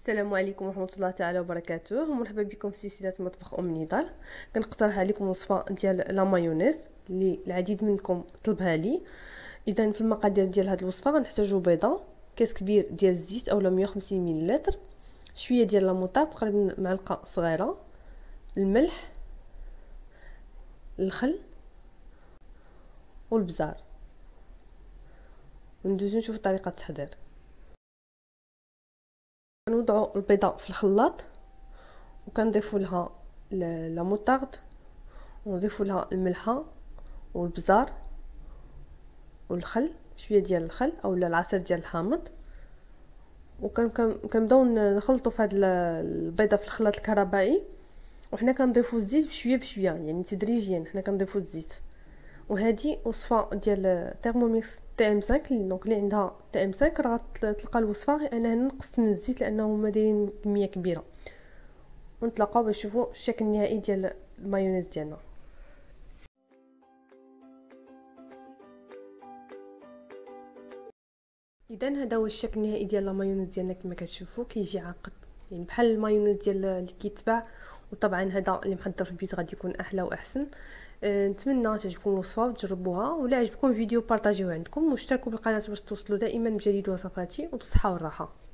السلام عليكم ورحمه الله تعالى وبركاته ومرحبا بكم في سلسله مطبخ ام نضال كنقترح عليكم وصفه ديال لا مايونيز اللي العديد منكم طلبها لي اذا في المقادير ديال هذه الوصفه غنحتاجو بيضه كاس كبير ديال الزيت اولا 150 مليلتر شويه ديال لامونطار تقريبا معلقه صغيره الملح الخل والبزار وندوزو نشوف طريقه التحضير كنوضعو البيضه في الخلاط وكنضيفوا لها لا موطارد ونضيفوا لها الملحه والبزار والخل شويه ديال الخل اولا العصير ديال الحامض وكنبداو نخلطوا في هاد البيضه في الخلاط الكهربائي وحنا كنضيفوا الزيت بشويه بشويه يعني تدريجيا حنا كنضيفوا الزيت وهذه وصفه ديال ثيرموميكس تي ام 5 دونك اللي عندها تي ام 5 راه تلقى الوصفه غير انا نقصت من الزيت لانه هما دايرين كميه كبيره ونتلاقاو باش نشوفوا الشكل النهائي ديال المايونيز ديالنا اذا هذا هو الشكل النهائي ديال المايونيز ديالنا كما كتشوفوا كيجي عاقد يعني بحال المايونيز ديال اللي كيتباع وطبعا هذا اللي محضر في البيت غادي يكون احلى واحسن أه نتمنى تعجبكم الوصفه وتجربوها ولا عجبكم الفيديو بارطاجيوه عندكم واشتركوا بالقناه باش توصلوا دائما بجديد وصفاتي وبالصحه والراحه